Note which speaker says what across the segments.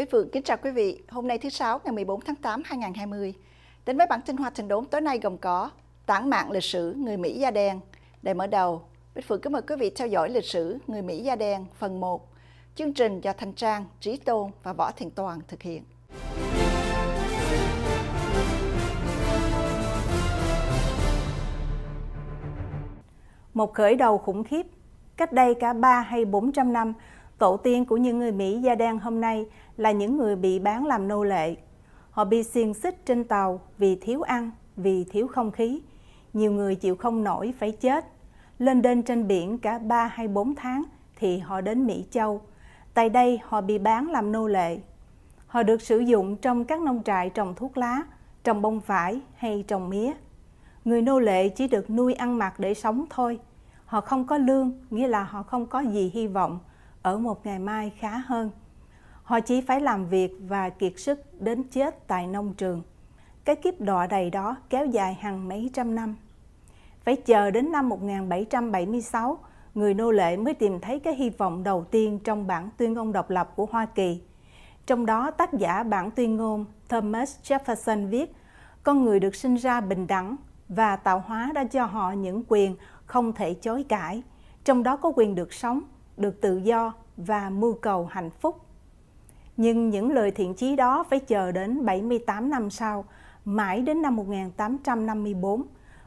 Speaker 1: Viết Phượng kính chào quý vị. Hôm nay thứ Sáu ngày 14 tháng 8 2020. Đến với bản tin Hoa Thành Đốn tối nay gồm có tảng mạng lịch sử người Mỹ da đen. Để mở đầu, Viết Phượng kính mời quý vị theo dõi lịch sử người Mỹ da đen phần 1. Chương trình do Thanh Trang, Trí Tôn và Võ Thiện Toàn thực hiện. Một khởi đầu khủng khiếp. Cách đây cả 3 hay 400 năm, Tổ tiên của những người Mỹ da đen hôm nay là những người bị bán làm nô lệ. Họ bị xiềng xích trên tàu vì thiếu ăn, vì thiếu không khí. Nhiều người chịu không nổi phải chết. Lên đên trên biển cả 3 hay 4 tháng thì họ đến Mỹ Châu. Tại đây họ bị bán làm nô lệ. Họ được sử dụng trong các nông trại trồng thuốc lá, trồng bông vải hay trồng mía. Người nô lệ chỉ được nuôi ăn mặc để sống thôi. Họ không có lương, nghĩa là họ không có gì hy vọng – ở một ngày mai khá hơn. Họ chỉ phải làm việc và kiệt sức đến chết tại nông trường. Cái kiếp đọa đầy đó kéo dài hàng mấy trăm năm. Phải chờ đến năm 1776, người nô lệ mới tìm thấy cái hy vọng đầu tiên trong bản tuyên ngôn độc lập của Hoa Kỳ. Trong đó tác giả bản tuyên ngôn Thomas Jefferson viết, con người được sinh ra bình đẳng và tạo hóa đã cho họ những quyền không thể chối cãi, trong đó có quyền được sống, được tự do và mưu cầu hạnh phúc. Nhưng những lời thiện chí đó phải chờ đến 78 năm sau, mãi đến năm 1854,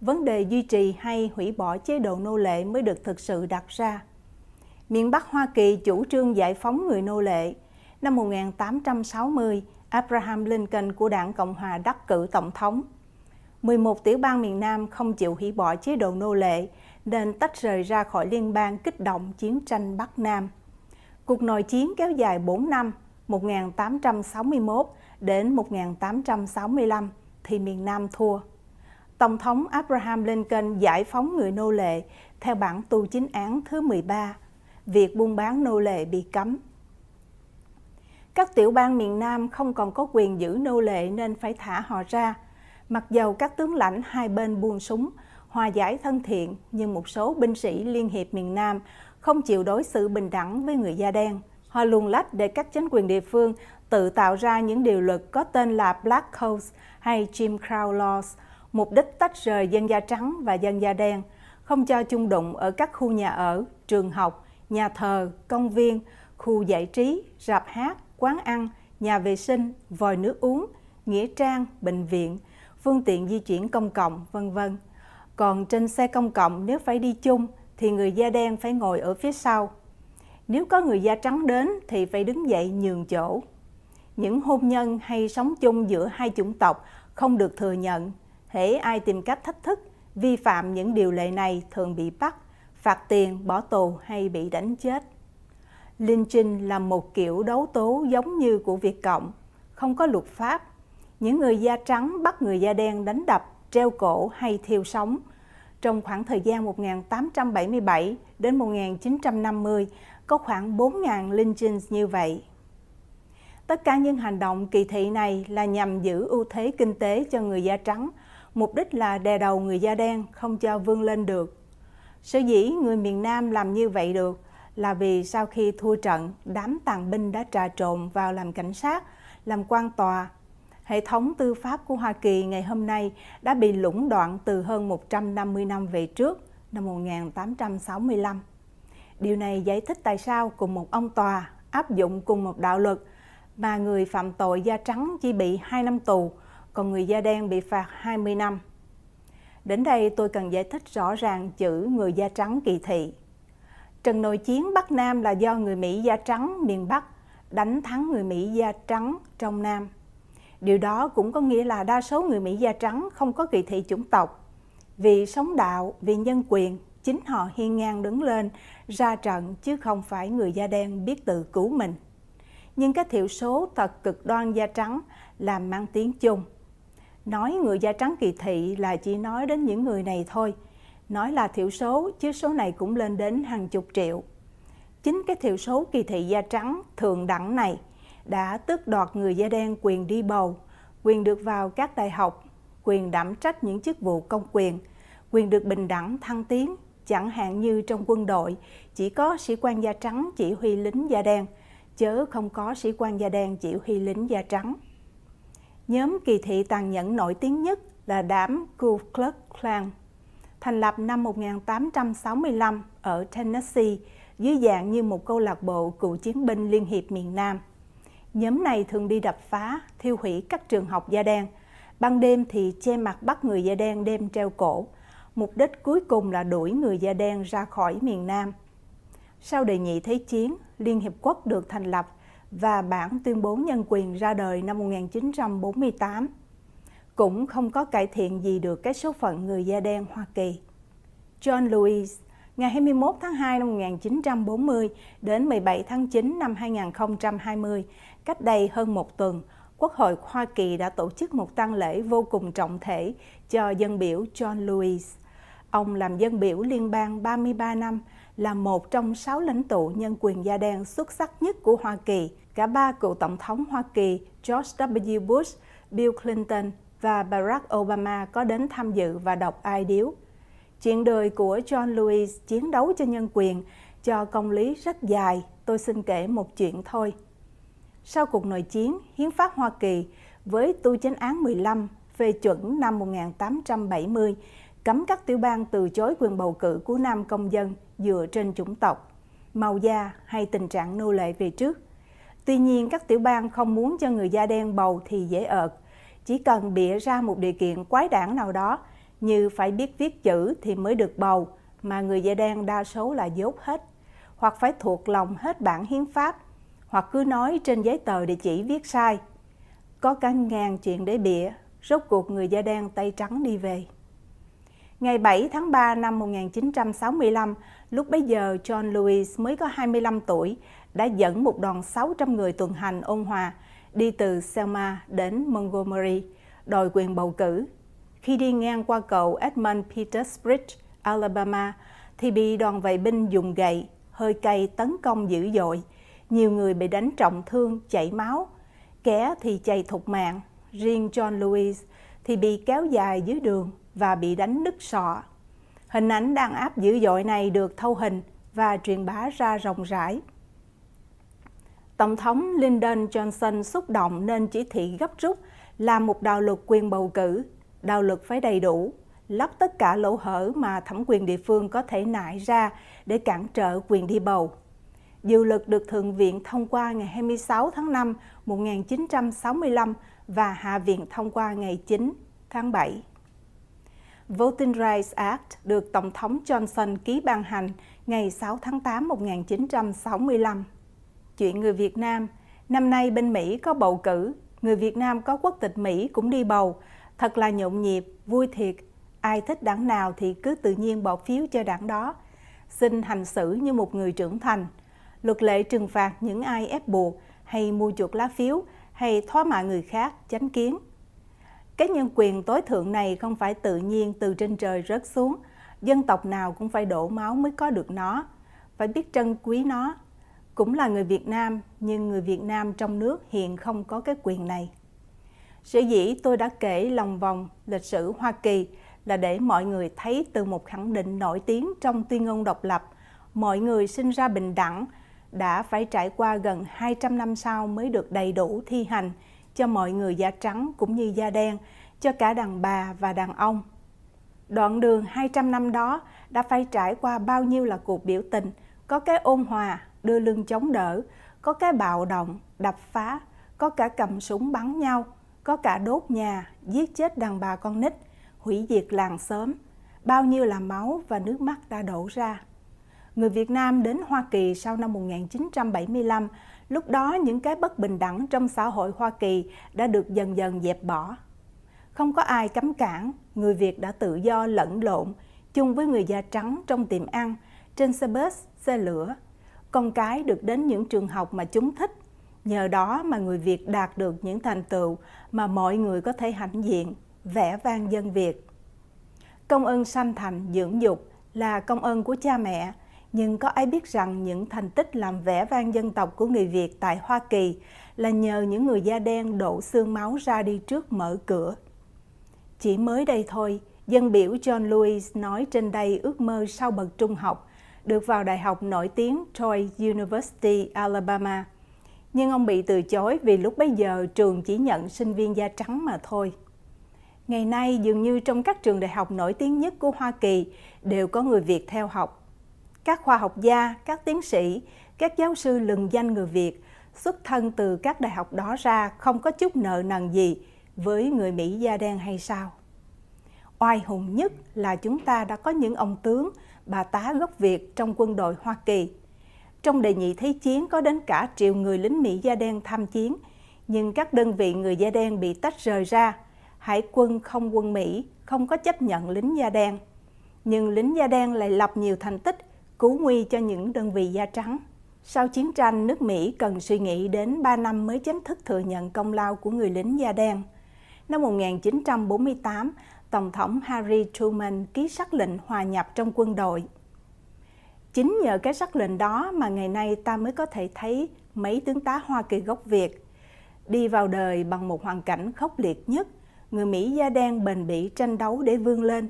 Speaker 1: vấn đề duy trì hay hủy bỏ chế độ nô lệ mới được thực sự đặt ra. Miền Bắc Hoa Kỳ chủ trương giải phóng người nô lệ. Năm 1860, Abraham Lincoln của đảng Cộng hòa đắc cử tổng thống. 11 tiểu bang miền Nam không chịu hủy bỏ chế độ nô lệ nên tách rời ra khỏi liên bang kích động chiến tranh Bắc Nam. Cuộc nội chiến kéo dài 4 năm, 1861 đến 1865 thì miền Nam thua. Tổng thống Abraham Lincoln giải phóng người nô lệ theo bản tu chính án thứ 13, việc buôn bán nô lệ bị cấm. Các tiểu bang miền Nam không còn có quyền giữ nô lệ nên phải thả họ ra, mặc dầu các tướng lãnh hai bên buông súng hòa giải thân thiện nhưng một số binh sĩ Liên hiệp miền Nam không chịu đối xử bình đẳng với người da đen. Họ luồn lách để các chính quyền địa phương tự tạo ra những điều luật có tên là Black Codes hay Jim Crow Laws, mục đích tách rời dân da trắng và dân da đen, không cho chung đụng ở các khu nhà ở, trường học, nhà thờ, công viên, khu giải trí, rạp hát, quán ăn, nhà vệ sinh, vòi nước uống, nghĩa trang, bệnh viện, phương tiện di chuyển công cộng, vân vân. Còn trên xe công cộng nếu phải đi chung thì người da đen phải ngồi ở phía sau. Nếu có người da trắng đến thì phải đứng dậy nhường chỗ. Những hôn nhân hay sống chung giữa hai chủng tộc không được thừa nhận. Hễ ai tìm cách thách thức, vi phạm những điều lệ này thường bị bắt, phạt tiền, bỏ tù hay bị đánh chết. Linh Trinh là một kiểu đấu tố giống như của Việt Cộng, không có luật pháp. Những người da trắng bắt người da đen đánh đập treo cổ hay thiêu sống. Trong khoảng thời gian 1877 đến 1950, có khoảng 4.000 lynchings như vậy. Tất cả những hành động kỳ thị này là nhằm giữ ưu thế kinh tế cho người da trắng, mục đích là đè đầu người da đen không cho vươn lên được. Sở dĩ người miền Nam làm như vậy được là vì sau khi thua trận, đám tàn binh đã trà trộn vào làm cảnh sát, làm quan tòa, hệ thống tư pháp của Hoa Kỳ ngày hôm nay đã bị lũng đoạn từ hơn 150 năm về trước, năm 1865. Điều này giải thích tại sao cùng một ông tòa áp dụng cùng một đạo luật mà người phạm tội da trắng chỉ bị 2 năm tù, còn người da đen bị phạt 20 năm. Đến đây tôi cần giải thích rõ ràng chữ người da trắng kỳ thị. Trận nội chiến Bắc Nam là do người Mỹ da trắng miền Bắc đánh thắng người Mỹ da trắng trong Nam. Điều đó cũng có nghĩa là đa số người Mỹ da trắng không có kỳ thị chủng tộc. Vì sống đạo, vì nhân quyền, chính họ hiên ngang đứng lên, ra trận chứ không phải người da đen biết tự cứu mình. Nhưng các thiểu số thật cực đoan da trắng làm mang tiếng chung. Nói người da trắng kỳ thị là chỉ nói đến những người này thôi. Nói là thiểu số chứ số này cũng lên đến hàng chục triệu. Chính cái thiểu số kỳ thị da trắng thường đẳng này – đã tước đoạt người da đen quyền đi bầu, quyền được vào các đại học, quyền đảm trách những chức vụ công quyền, quyền được bình đẳng thăng tiến, chẳng hạn như trong quân đội, chỉ có sĩ quan da trắng chỉ huy lính da đen, chớ không có sĩ quan da đen chỉ huy lính da trắng. Nhóm kỳ thị tàn nhẫn nổi tiếng nhất là đám Ku Klux Klan, thành lập năm 1865 ở Tennessee dưới dạng như một câu lạc bộ cựu chiến binh Liên hiệp miền Nam. Nhóm này thường đi đập phá, thiêu hủy các trường học da đen. Ban đêm thì che mặt bắt người da đen đem treo cổ. Mục đích cuối cùng là đuổi người da đen ra khỏi miền Nam. Sau đề nhị thế chiến, Liên Hiệp Quốc được thành lập và bản tuyên bố nhân quyền ra đời năm 1948. Cũng không có cải thiện gì được cái số phận người da đen Hoa Kỳ. John Lewis, ngày 21 tháng 2 năm 1940 đến 17 tháng 9 năm 2020 cách đây hơn một tuần, Quốc hội Hoa Kỳ đã tổ chức một tang lễ vô cùng trọng thể cho dân biểu John Lewis. Ông làm dân biểu liên bang 33 năm, là một trong sáu lãnh tụ nhân quyền da đen xuất sắc nhất của Hoa Kỳ. Cả ba cựu tổng thống Hoa Kỳ George W. Bush, Bill Clinton và Barack Obama có đến tham dự và đọc ai điếu. Chuyện đời của John Lewis chiến đấu cho nhân quyền, cho công lý rất dài, tôi xin kể một chuyện thôi sau cuộc nội chiến, Hiến pháp Hoa Kỳ với tu chánh án 15 phê chuẩn năm 1870 cấm các tiểu bang từ chối quyền bầu cử của nam công dân dựa trên chủng tộc, màu da hay tình trạng nô lệ về trước. Tuy nhiên, các tiểu bang không muốn cho người da đen bầu thì dễ ợt. Chỉ cần bịa ra một điều kiện quái đảng nào đó, như phải biết viết chữ thì mới được bầu, mà người da đen đa số là dốt hết, hoặc phải thuộc lòng hết bản hiến pháp hoặc cứ nói trên giấy tờ địa chỉ viết sai. Có cả ngàn chuyện để bịa, rốt cuộc người da đen tay trắng đi về. Ngày 7 tháng 3 năm 1965, lúc bấy giờ John Lewis mới có 25 tuổi, đã dẫn một đoàn 600 người tuần hành ôn hòa đi từ Selma đến Montgomery, đòi quyền bầu cử. Khi đi ngang qua cầu Edmund Peters Bridge, Alabama, thì bị đoàn vệ binh dùng gậy, hơi cay tấn công dữ dội – nhiều người bị đánh trọng thương, chảy máu, kẻ thì chạy thục mạng. Riêng John Lewis thì bị kéo dài dưới đường và bị đánh đứt sọ. Hình ảnh đàn áp dữ dội này được thâu hình và truyền bá ra rộng rãi. Tổng thống Lyndon Johnson xúc động nên chỉ thị gấp rút làm một đạo luật quyền bầu cử. Đạo luật phải đầy đủ, lắp tất cả lỗ hở mà thẩm quyền địa phương có thể nại ra để cản trở quyền đi bầu. Dự luật được Thượng viện thông qua ngày 26 tháng 5 1965 và Hạ viện thông qua ngày 9 tháng 7. Voting Rights Act được Tổng thống Johnson ký ban hành ngày 6 tháng 8 1965. Chuyện người Việt Nam, năm nay bên Mỹ có bầu cử, người Việt Nam có quốc tịch Mỹ cũng đi bầu, thật là nhộn nhịp, vui thiệt. Ai thích đảng nào thì cứ tự nhiên bỏ phiếu cho đảng đó. Xin hành xử như một người trưởng thành – luật lệ trừng phạt những ai ép buộc hay mua chuộc lá phiếu hay thoá mạ người khác, chánh kiến. Cái nhân quyền tối thượng này không phải tự nhiên từ trên trời rớt xuống, dân tộc nào cũng phải đổ máu mới có được nó, phải biết trân quý nó. Cũng là người Việt Nam, nhưng người Việt Nam trong nước hiện không có cái quyền này. Sở dĩ tôi đã kể lòng vòng lịch sử Hoa Kỳ là để mọi người thấy từ một khẳng định nổi tiếng trong tuyên ngôn độc lập, mọi người sinh ra bình đẳng, đã phải trải qua gần 200 năm sau mới được đầy đủ thi hành cho mọi người da trắng cũng như da đen, cho cả đàn bà và đàn ông. Đoạn đường 200 năm đó đã phải trải qua bao nhiêu là cuộc biểu tình, có cái ôn hòa, đưa lưng chống đỡ, có cái bạo động, đập phá, có cả cầm súng bắn nhau, có cả đốt nhà, giết chết đàn bà con nít, hủy diệt làng xóm, bao nhiêu là máu và nước mắt đã đổ ra người Việt Nam đến Hoa Kỳ sau năm 1975, lúc đó những cái bất bình đẳng trong xã hội Hoa Kỳ đã được dần dần dẹp bỏ. Không có ai cấm cản, người Việt đã tự do lẫn lộn chung với người da trắng trong tiệm ăn, trên xe bus, xe lửa. Con cái được đến những trường học mà chúng thích. Nhờ đó mà người Việt đạt được những thành tựu mà mọi người có thể hãnh diện, vẽ vang dân Việt. Công ơn sanh thành dưỡng dục là công ơn của cha mẹ, nhưng có ai biết rằng những thành tích làm vẻ vang dân tộc của người Việt tại Hoa Kỳ là nhờ những người da đen đổ xương máu ra đi trước mở cửa. Chỉ mới đây thôi, dân biểu John Lewis nói trên đây ước mơ sau bậc trung học được vào đại học nổi tiếng Troy University, Alabama. Nhưng ông bị từ chối vì lúc bấy giờ trường chỉ nhận sinh viên da trắng mà thôi. Ngày nay, dường như trong các trường đại học nổi tiếng nhất của Hoa Kỳ đều có người Việt theo học các khoa học gia, các tiến sĩ, các giáo sư lừng danh người Việt xuất thân từ các đại học đó ra không có chút nợ nần gì với người Mỹ da đen hay sao? Oai hùng nhất là chúng ta đã có những ông tướng, bà tá gốc Việt trong quân đội Hoa Kỳ. Trong đề nhị thế chiến có đến cả triệu người lính Mỹ da đen tham chiến, nhưng các đơn vị người da đen bị tách rời ra. Hải quân không quân Mỹ không có chấp nhận lính da đen. Nhưng lính da đen lại lập nhiều thành tích cứu nguy cho những đơn vị da trắng. Sau chiến tranh, nước Mỹ cần suy nghĩ đến 3 năm mới chính thức thừa nhận công lao của người lính da đen. Năm 1948, Tổng thống Harry Truman ký sắc lệnh hòa nhập trong quân đội. Chính nhờ cái sắc lệnh đó mà ngày nay ta mới có thể thấy mấy tướng tá Hoa Kỳ gốc Việt đi vào đời bằng một hoàn cảnh khốc liệt nhất, người Mỹ da đen bền bỉ tranh đấu để vươn lên.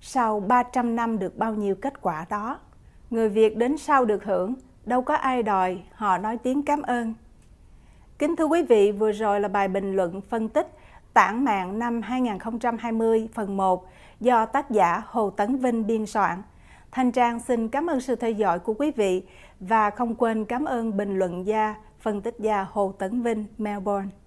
Speaker 1: Sau 300 năm được bao nhiêu kết quả đó? Người Việt đến sau được hưởng, đâu có ai đòi, họ nói tiếng cảm ơn. Kính thưa quý vị, vừa rồi là bài bình luận phân tích Tản mạng năm 2020 phần 1 do tác giả Hồ Tấn Vinh biên soạn. Thanh Trang xin cảm ơn sự theo dõi của quý vị và không quên cảm ơn bình luận gia, phân tích gia Hồ Tấn Vinh, Melbourne.